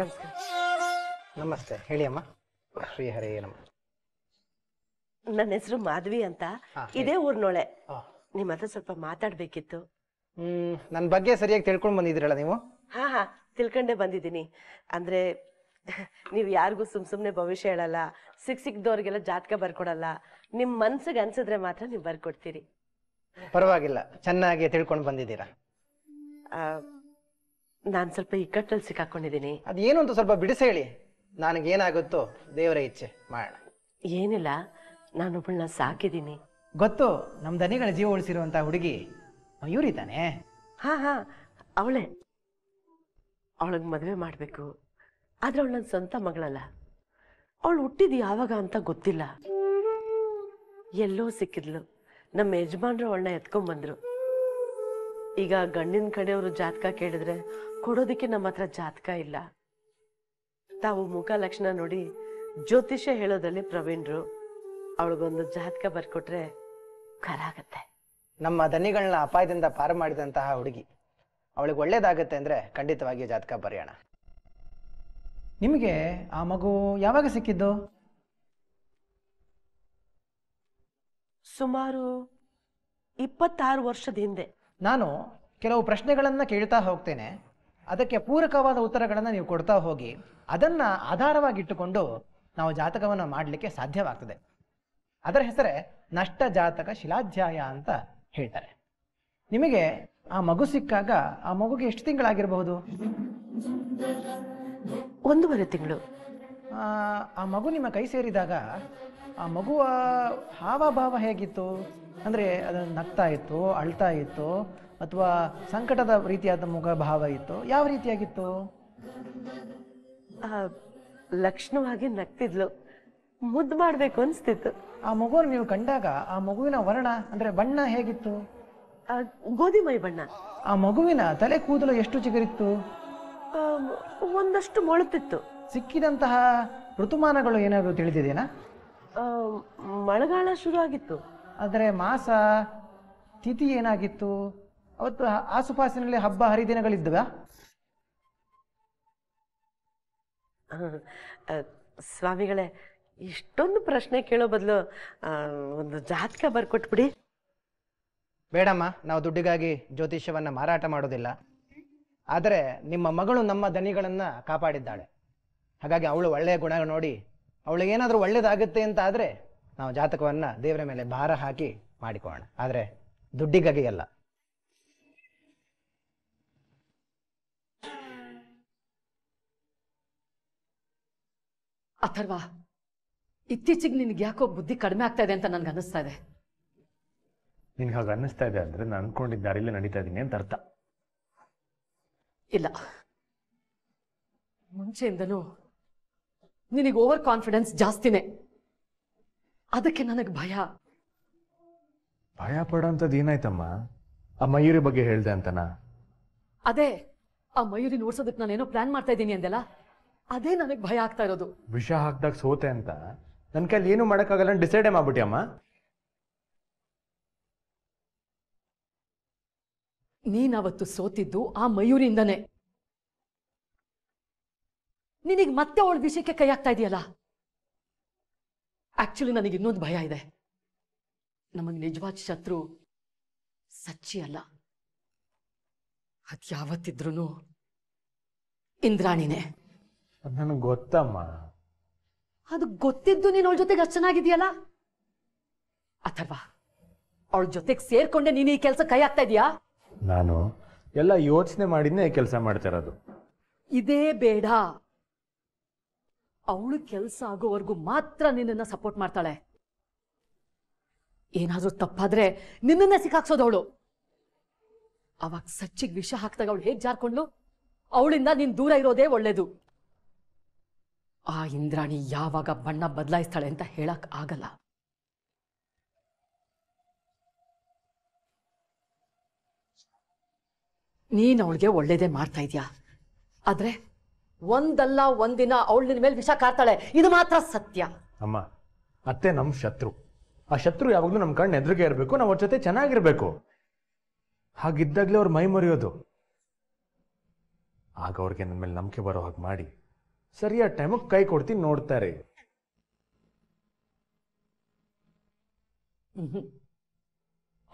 ನಮಸ್ಕಾರ ನಮಸ್ತೆ ಹೇಳಿ ಅಮ್ಮ ಶ್ರೀಹರೇ ನಮ ನನ್ನ ಹೆಸರು ಮಾಧವಿ ಅಂತ ಇದೇ ಊರ್ನೊಳೆ ನಿಮ್ಮ ಹತ್ರ ಸ್ವಲ್ಪ ಮಾತಾಡ್ಬೇಕಿತ್ತು ಹ್ಮ್ ನನ್ನ ಬಗ್ಗೆ ಸರಿಯಾಗಿ ತಿಳ್ಕೊಂಡ್ ಬಂದಿದ್ದೀರಲ್ಲ ನೀವು ಹಾ ಹಾ ತಿಳ್ಕೊಂಡೆ ಬಂದಿದ್ದೀನಿ ಅಂದ್ರೆ ನೀವು ಯಾರಿಗೂ ಸುಮ್ ಸುಮ್ನೆ ಭವಿಷ್ಯ ಹೇಳಲ್ಲ ಸಿಕ್ ಸಿಕ್ದವ್ರಿಗೆಲ್ಲ ಜಾತಕ ಬರ್ಕೊಡಲ್ಲ ನಿಮ್ ಮನ್ಸಿಗೆ ಅನ್ಸಿದ್ರೆ ಮಾತ್ರ ನೀವು ಬರ್ಕೊಡ್ತೀರಿ ಪರವಾಗಿಲ್ಲ ಚೆನ್ನಾಗಿ ತಿಳ್ಕೊಂಡು ಬಂದಿದ್ದೀರಾ ಆ, ನಾನು ಸ್ವಲ್ಪ ಇಕ್ಕಟ್ಟಲ್ಲಿ ಸಿಕ್ಕಾಕೊಂಡಿದ್ದೀನಿ ಅದೇನು ಅಂತ ಸ್ವಲ್ಪ ಬಿಡಿಸಿ ಹೇಳಿ ನನಗೆ ಏನಾಗುತ್ತೋ ದೇವರ ಇಚ್ಛೆ ಮಾಡೋಣ ಏನಿಲ್ಲ ನಾನೊಬ್ಬಳನ್ನ ಸಾಕಿದ್ದೀನಿ ಗೊತ್ತು ನಮ್ಮ ದನಿಗಳ ಜೀವ ಉಳಿಸಿರುವಂತಹ ಹುಡುಗಿ ಮಯೂರಿ ತಾನೆ ಹಾ ಹಾ ಅವಳೆ ಅವಳಿಗೆ ಮದುವೆ ಮಾಡಬೇಕು ಆದರೆ ಅವಳು ನನ್ನ ಸ್ವಂತ ಮಗಳಲ್ಲ ಅವಳು ಹುಟ್ಟಿದ್ದು ಯಾವಾಗ ಅಂತ ಗೊತ್ತಿಲ್ಲ ಎಲ್ಲೋ ಸಿಕ್ಕಿದ್ಲು ನಮ್ಮ ಯಜಮಾನ್ರು ಅವಳನ್ನ ಎತ್ಕೊಂಡ್ಬಂದ್ರು ಈಗ ಗಂಡಿನ ಕಡೆಯವರು ಜಾತಕ ಕೇಳಿದ್ರೆ ಕೊಡೋದಕ್ಕೆ ನಮ್ಮ ಹತ್ರ ಜಾತಕ ಇಲ್ಲ ತಾವು ಮುಖ ಲಕ್ಷಣ ನೋಡಿ ಜ್ಯೋತಿಷ್ಯ ಹೇಳೋದ್ರಲ್ಲಿ ಪ್ರವೀಣ್ರು ಅವಳಿಗೊಂದು ಜಾತಕ ಬರ್ಕೊಟ್ರೆ ಕರಾಗತ್ತೆ ನಮ್ಮ ದನಿಗಳನ್ನ ಅಪಾಯದಿಂದ ಪಾರು ಮಾಡಿದಂತಹ ಹುಡುಗಿ ಅವಳಿಗೆ ಒಳ್ಳೇದಾಗತ್ತೆ ಅಂದ್ರೆ ಖಂಡಿತವಾಗಿ ಜಾತಕ ಬರೆಯೋಣ ನಿಮಗೆ ಆ ಮಗು ಯಾವಾಗ ಸಿಕ್ಕಿದ್ದು ಸುಮಾರು ಇಪ್ಪತ್ತಾರು ವರ್ಷದ ಹಿಂದೆ ನಾನು ಕೆಲವು ಪ್ರಶ್ನೆಗಳನ್ನು ಕೇಳ್ತಾ ಹೋಗ್ತೇನೆ ಅದಕ್ಕೆ ಪೂರಕವಾದ ಉತ್ತರಗಳನ್ನು ನೀವು ಕೊಡ್ತಾ ಹೋಗಿ ಅದನ್ನು ಆಧಾರವಾಗಿಟ್ಟುಕೊಂಡು ನಾವು ಜಾತಕವನ್ನು ಮಾಡಲಿಕ್ಕೆ ಸಾಧ್ಯವಾಗ್ತದೆ ಅದರ ಹೆಸರೇ ನಷ್ಟ ಜಾತಕ ಶಿಲಾಧ್ಯಾಯ ಅಂತ ಹೇಳ್ತಾರೆ ನಿಮಗೆ ಆ ಮಗು ಸಿಕ್ಕಾಗ ಆ ಮಗುಗೆ ಎಷ್ಟು ತಿಂಗಳಾಗಿರಬಹುದು ಒಂದೂವರೆ ತಿಂಗಳು ಆ ಮಗು ನಿಮ್ಮ ಕೈ ಸೇರಿದಾಗ ಆ ಮಗುವ ಹಾವಭಾವ ಹೇಗಿತ್ತು ಅಂದರೆ ಅದನ್ನು ನಗ್ತಾ ಇತ್ತು ಅಳ್ತಾ ಇತ್ತು ಅಥವಾ ಸಂಕಟದ ರೀತಿಯಾದ ಭಾವ ಇತ್ತು ಯಾವ ರೀತಿಯಾಗಿತ್ತು ಲಕ್ಷಣವಾಗಿ ನಗ್ತಿದ್ಲು ಮುದ್ದು ಮಾಡಬೇಕು ಅನಿಸ್ತಿತ್ತು ಆ ಮಗುವನ್ನು ನೀವು ಕಂಡಾಗ ಆ ಮಗುವಿನ ವರ್ಣ ಅಂದರೆ ಬಣ್ಣ ಹೇಗಿತ್ತು ಗೋಧಿ ಮೈ ಬಣ್ಣ ಆ ಮಗುವಿನ ತಲೆ ಕೂದಲು ಎಷ್ಟು ಚಿಗುರಿತ್ತು ಒಂದಷ್ಟು ಮೊಳತಿತ್ತು ಸಿಕ್ಕಿದಂತಹ ಋತುಮಾನಗಳು ಏನಾದರೂ ತಿಳಿದಿದೆಯಾ ಮಳೆಗಾಲ ಶುರು ಆಗಿತ್ತು ಆದರೆ ಮಾಸ ತಿಥಿ ಏನಾಗಿತ್ತು ಅವತ್ತು ಆಸುಪಾಸಿನಲ್ಲಿ ಹಬ್ಬ ಹರಿದಿನಗಳಿದ್ವಾ ಸ್ವಾಮಿಗಳೇ ಇಷ್ಟೊಂದು ಪ್ರಶ್ನೆ ಕೇಳೋ ಬದಲು ಒಂದು ಜಾತಕ ಬರ್ಕೊಟ್ಬಿಡಿ ಬೇಡಮ್ಮ ನಾವು ದುಡ್ಡಿಗಾಗಿ ಜ್ಯೋತಿಷ್ಯವನ್ನ ಮಾರಾಟ ಮಾಡೋದಿಲ್ಲ ಆದರೆ ನಿಮ್ಮ ಮಗಳು ನಮ್ಮ ದನಿಗಳನ್ನ ಕಾಪಾಡಿದ್ದಾಳೆ ಹಾಗಾಗಿ ಅವಳು ಒಳ್ಳೆಯ ಗುಣ ನೋಡಿ ಏನಾದರೂ ಒಳ್ಳೇದಾಗುತ್ತೆ ಅಂತ ಆದರೆ ನಾವು ಜಾತಕವನ್ನು ದೇವರ ಮೇಲೆ ಭಾರ ಹಾಕಿ ಮಾಡಿಕೊಳ್ಳೋಣ ಆದರೆ ದುಡ್ಡಿಗಾಗಿ ಅಲ್ಲ ಅಥರ್ವ ಇತ್ತೀಚೆಗೆ ನಿನಗೆ ಯಾಕೋ ಬುದ್ಧಿ ಕಡಿಮೆ ಆಗ್ತಾ ಇದೆ ಅಂತ ನನ್ಗೆ ಅನಿಸ್ತಾ ಇದೆ ನಿನ್ಗೆ ಹಾಗೆ ಅನ್ನಿಸ್ತಾ ಇದೆ ಅಂದ್ರೆ ನಾನು ಅನ್ಕೊಂಡಿದ್ದ ದಾರಿಲೇ ನಡೀತಾ ಇದ್ದೀನಿ ಅಂತ ಅರ್ಥ ಇಲ್ಲ ಮುಂಚೆಯಿಂದನೂ ನಿನಗೆ ಓವರ್ ಕಾನ್ಫಿಡೆನ್ಸ್ ಜಾಸ್ತಿನೇ ಅದಕ್ಕೆ ನನಗೆ ಭಯ ಭಯ ಪಡೋಂಥದ್ದು ಏನಾಯ್ತಮ್ಮ ಆ ಮಯೂರಿ ಬಗ್ಗೆ ಹೇಳ್ದೆ ಅಂತನಾ ಅದೇ ಆ ಮಯೂರಿನ ನಾನು ಏನೋ ಪ್ಲಾನ್ ಮಾಡ್ತಾ ಇದ್ದೀನಿ ಅಂದೆಲ್ಲ ಅದೇ ನನಗೆ ಭಯ ಆಗ್ತಾ ಇರೋದು ವಿಷ ಹಾಕ್ದಾಗ ಸೋತೆ ಅಂತ ನನ್ನ ಕೈಲಿ ಏನು ಮಾಡೋಕ್ಕಾಗಲ್ಲ ಡಿಸೈಡೇ ಮಾಡ್ಬಿಟ್ಟಿ ಅಮ್ಮ ಅವತ್ತು ಸೋತಿದ್ದು ಆ ಮಯೂರಿಂದನೇ ನಿನಗೆ ಮತ್ತೆ ಅವಳ ವಿಷಯಕ್ಕೆ ಕೈ ಆಗ್ತಾ ಇದೆಯಲ್ಲ ಆಕ್ಚುಲಿ ನನಗೆ ಇನ್ನೊಂದು ಭಯ ಇದೆ ನಮಗೆ ನಿಜವಾದ ಶತ್ರು ಸಚ್ಚಿ ಅಲ್ಲ ಅದು ಯಾವತ್ತಿದ್ರೂ ಇಂದ್ರಾಣಿನೇ ನನಗೆ ಗೊತ್ತಮ್ಮ ಅದು ಗೊತ್ತಿದ್ದು ನೀನು ಅವಳ ಜೊತೆಗೆ ಅಷ್ಟು ಚೆನ್ನಾಗಿದೆಯಲ್ಲ ಅಥವಾ ಅವಳ ಜೊತೆಗೆ ಸೇರ್ಕೊಂಡೆ ನೀನು ಈ ಕೆಲಸ ಕೈ ಆಗ್ತಾ ಇದೀಯಾ ನಾನು ಎಲ್ಲ ಯೋಚನೆ ಮಾಡಿದ್ನೇ ಕೆಲಸ ಮಾಡ್ತಿರೋದು ಇದೇ ಬೇಡ ಅವಳು ಕೆಲಸ ಆಗೋವರೆಗೂ ಮಾತ್ರ ನಿನ್ನನ್ನು ಸಪೋರ್ಟ್ ಮಾಡ್ತಾಳೆ ಏನಾದ್ರೂ ತಪ್ಪಾದ್ರೆ ಸಿಕ್ಕಾಕ್ಸೋದು ಸಿಕ್ಕಾಕ್ಸೋದವಳು ಅವಾಗ ಸಚ್ಚಿಗೆ ವಿಷ ಹಾಕ್ದಾಗ ಅವಳು ಹೇಗೆ ಜಾರ್ಕೊಂಡ್ಲು ಅವಳಿಂದ ನೀನ್ ದೂರ ಇರೋದೇ ಒಳ್ಳೇದು ಆ ಇಂದ್ರಾಣಿ ಯಾವಾಗ ಬಣ್ಣ ಬದಲಾಯಿಸ್ತಾಳೆ ಅಂತ ಹೇಳಕ್ ಆಗಲ್ಲ ನೀನ್ ಅವಳಿಗೆ ಒಳ್ಳೇದೇ ಮಾಡ್ತಾ ಇದ್ಯಾ ಆದ್ರೆ ಒಂದಲ್ಲ ಒಂದಿನ ಅವಳು ಮೇಲೆ ವಿಷ ಕಾರ್ತಾಳೆ ಇದು ಮಾತ್ರ ಸತ್ಯ ಅಮ್ಮ ಅತ್ತೆ ನಮ್ಮ ಶತ್ರು ಆ ಶತ್ರು ಯಾವಾಗಲೂ ನಮ್ಮ ಕಣ್ಣು ಎದುರಿಗೆ ಇರಬೇಕು ನಾವು ಅವ್ರ ಜೊತೆ ಚೆನ್ನಾಗಿರ್ಬೇಕು ಹಾಗಿದ್ದಾಗಲೇ ಅವ್ರ ಮೈ ಮರೆಯೋದು ಆಗ ಅವ್ರಿಗೆ ನನ್ನ ಮೇಲೆ ನಂಬಿಕೆ ಬರೋ ಹಾಗೆ ಮಾಡಿ ಸರಿಯಾದ ಟೈಮಿಗೆ ಕೈ ಕೊಡ್ತೀನಿ ನೋಡ್ತಾರೆ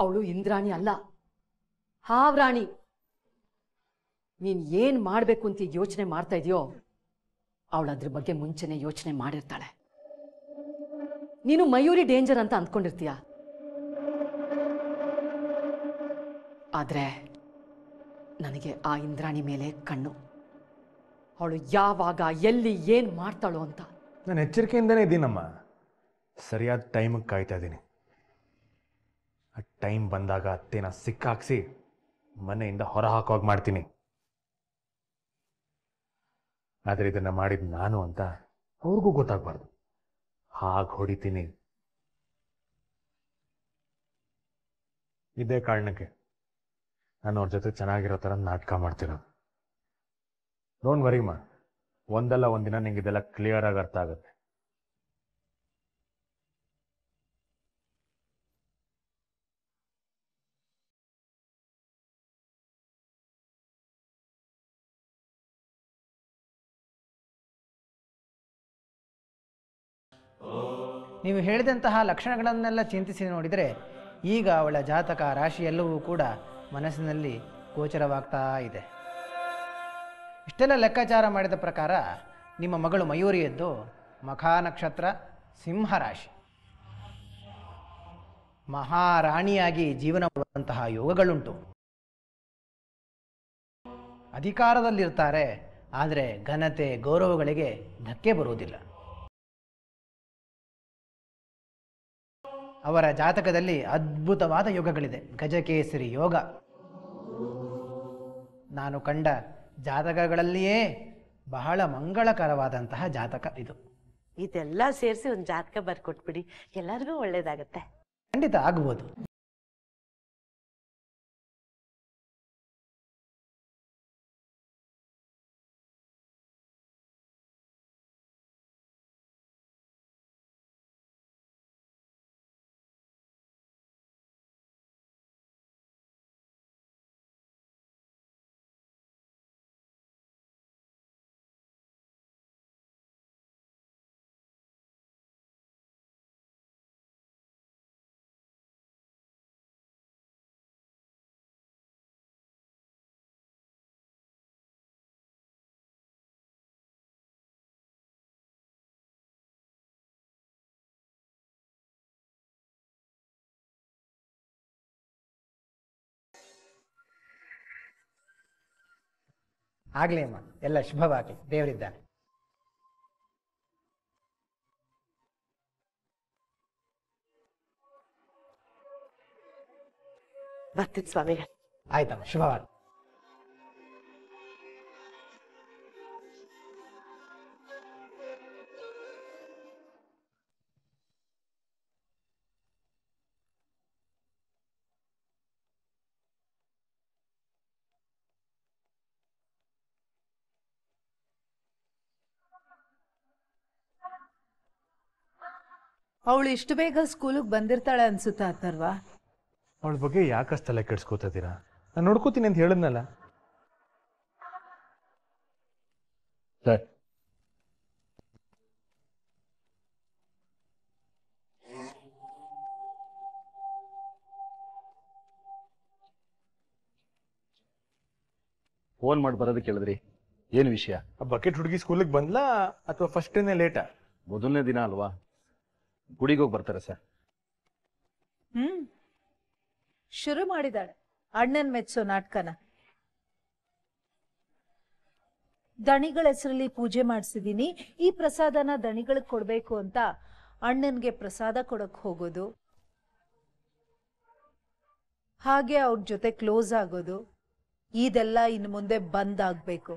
ಅವಳು ಇಂದ್ರಾಣಿ ಅಲ್ಲ ಹಾವ್ರಾಣಿ ನೀನು ಏನು ಮಾಡಬೇಕು ಅಂತ ಯೋಚನೆ ಮಾಡ್ತಾ ಇದೆಯೋ ಅವಳು ಅದ್ರ ಬಗ್ಗೆ ಮುಂಚೆನೇ ಯೋಚನೆ ಮಾಡಿರ್ತಾಳೆ ನೀನು ಮಯೂರಿ ಡೇಂಜರ್ ಅಂತ ಅಂದ್ಕೊಂಡಿರ್ತೀಯ ಆದರೆ ನನಗೆ ಆ ಇಂದ್ರಾಣಿ ಮೇಲೆ ಕಣ್ಣು ಅವಳು ಯಾವಾಗ ಎಲ್ಲಿ ಏನು ಮಾಡ್ತಾಳೋ ಅಂತ ನಾನು ಎಚ್ಚರಿಕೆಯಿಂದನೇ ಇದ್ದೀನಮ್ಮ ಸರಿಯಾದ ಟೈಮಿಗೆ ಕಾಯ್ತಾ ಇದ್ದೀನಿ ಆ ಟೈಮ್ ಬಂದಾಗ ಅತ್ತೇನ ಸಿಕ್ಕಾಕ್ಸಿ ಮನೆಯಿಂದ ಹೊರ ಹಾಕೋಗಿ ಮಾಡ್ತೀನಿ ಆದರೆ ಇದನ್ನು ಮಾಡಿದ ನಾನು ಅಂತ ಅವ್ರಿಗೂ ಗೊತ್ತಾಗಬಾರ್ದು ಹಾಗೆ ಹೊಡಿತೀನಿ ಇದೇ ಕಾರಣಕ್ಕೆ ನಾನು ಅವ್ರ ಜೊತೆ ಚೆನ್ನಾಗಿರೋ ಥರ ನಾಟಕ ಮಾಡ್ತಿರೋದು ಡೋಂಟ್ ವರಿ ಒಂದಲ್ಲ ಒಂದಿನ ನಿಂಗೆ ಇದೆಲ್ಲ ಕ್ಲಿಯರ್ ಆಗಿ ಅರ್ಥ ಆಗುತ್ತೆ ನೀವು ಹೇಳಿದಂತಹ ಲಕ್ಷಣಗಳನ್ನೆಲ್ಲ ಚಿಂತಿಸಿ ನೋಡಿದರೆ ಈಗ ಅವಳ ಜಾತಕ ರಾಶಿಯೆಲ್ಲವೂ ಕೂಡ ಮನಸ್ಸಿನಲ್ಲಿ ಗೋಚರವಾಗ್ತಾ ಇದೆ ಇಷ್ಟೆಲ್ಲ ಲೆಕ್ಕಾಚಾರ ಮಾಡಿದ ಪ್ರಕಾರ ನಿಮ್ಮ ಮಗಳು ಮಯೂರಿಯದ್ದು ಮಖಾನಕ್ಷತ್ರ ಸಿಂಹ ರಾಶಿ ಮಹಾರಾಣಿಯಾಗಿ ಜೀವನ ಬರುವಂತಹ ಯೋಗಗಳುಂಟು ಅಧಿಕಾರದಲ್ಲಿರ್ತಾರೆ ಆದರೆ ಘನತೆ ಗೌರವಗಳಿಗೆ ಧಕ್ಕೆ ಬರುವುದಿಲ್ಲ ಅವರ ಜಾತಕದಲ್ಲಿ ಅದ್ಭುತವಾದ ಯೋಗಗಳಿದೆ ಗಜಕೇಸರಿ ಯೋಗ ನಾನು ಕಂಡ ಜಾತಕಗಳಲ್ಲಿಯೇ ಬಹಳ ಮಂಗಳಕರವಾದಂತಹ ಜಾತಕ ಇದು ಇದೆಲ್ಲ ಸೇರಿಸಿ ಒಂದು ಜಾತಕ ಬರ್ಕೊಟ್ಬಿಡಿ ಎಲ್ಲರಿಗೂ ಒಳ್ಳೇದಾಗತ್ತೆ ಖಂಡಿತ ಆಗ್ಬೋದು ಆಗಲಿ ಅಮ್ಮ ಎಲ್ಲ ಶುಭವಾಗಲಿ ದೇವರಿದ್ದಾನೆ ಬರ್ತೀನಿ ಸ್ವಾಮಿ ಆಯ್ತಮ್ಮ ಶುಭವಾಗಲಿ ಅವಳು ಇಷ್ಟು ಬೇಗ ಸ್ಕೂಲಿಗೆ ಬಂದಿರ್ತಾಳೆ ಅನ್ಸುತ್ತಾ ಅಥರ್ವಾ ಅವಳ ಬಗ್ಗೆ ಯಾಕೆ ತಲೆ ಕೆಡ್ಸ್ಕೋತಾ ನಾನು ನೋಡ್ಕೋತೀನಿ ಅಂತ ಹೇಳಿದ್ನಲ್ಲ ಸರ್ ಫೋನ್ ಮಾಡಿ ಬರೋದು ಕೇಳಿದ್ರಿ ಏನು ವಿಷಯ ಬಕೆಟ್ ಹುಡುಗಿ ಸ್ಕೂಲಿಗೆ ಬಂದ್ಲಾ ಅಥವಾ ಫಸ್ಟ್ ಡೇನೇ ಲೇಟಾ ಮೊದಲನೇ ದಿನ ಅಲ್ವಾ ಗುಡಿಗೆ ಹೋಗಿ ಬರ್ತಾರೆ ಸರ್ ಹ್ಮ್ ಶುರು ಮಾಡಿದಾಳೆ ಅಣ್ಣನ್ ಮೆಚ್ಚೋ ನಾಟಕನ ದಣಿಗಳ ಹೆಸರಲ್ಲಿ ಪೂಜೆ ಮಾಡಿಸಿದೀನಿ ಈ ಪ್ರಸಾದನ ದಣಿಗಳ ಕೊಡ್ಬೇಕು ಅಂತ ಅಣ್ಣನ್ಗೆ ಪ್ರಸಾದ ಕೊಡಕ್ ಹೋಗೋದು ಹಾಗೆ ಅವ್ರ ಜೊತೆ ಕ್ಲೋಸ್ ಆಗೋದು ಇದೆಲ್ಲ ಇನ್ ಮುಂದೆ ಬಂದ್ ಆಗ್ಬೇಕು